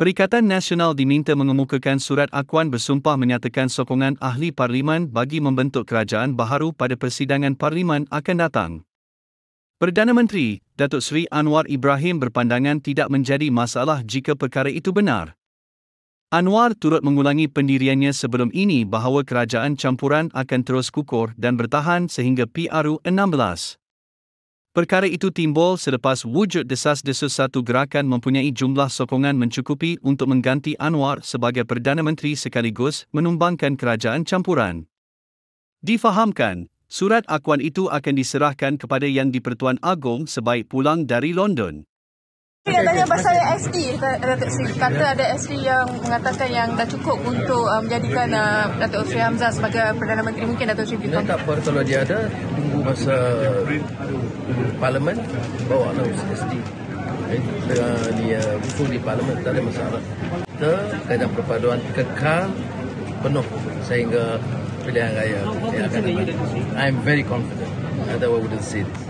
Perikatan Nasional diminta mengemukakan surat akuan bersumpah menyatakan sokongan ahli parlimen bagi membentuk kerajaan baharu pada persidangan parlimen akan datang. Perdana Menteri, Datuk Seri Anwar Ibrahim berpandangan tidak menjadi masalah jika perkara itu benar. Anwar turut mengulangi pendiriannya sebelum ini bahawa kerajaan campuran akan terus kukur dan bertahan sehingga PRU 16. Perkara itu timbul selepas wujud desas-desus satu gerakan mempunyai jumlah sokongan mencukupi untuk mengganti Anwar sebagai Perdana Menteri sekaligus menumbangkan kerajaan campuran. Difahamkan, surat akuan itu akan diserahkan kepada Yang di-Pertuan Agong sebaik pulang dari London. Saya okay, tanya pasal okay. SD, e, Datuk Seri. Kata ada SD e yang mengatakan yang dah cukup untuk uh, um, menjadikan uh, Datuk Seri Hamzah sebagai Perdana Menteri. Mungkin Datuk Seri Bikong. Tak apa, kalau dia ada, tunggu masa uh, Parlimen, bawa lah SD. E. Eh, dia, dia usul di Parlimen, tak ada masalah. Kita kena perpaduan kekal penuh sehingga pilihan raya. I'm very confident. that we will see.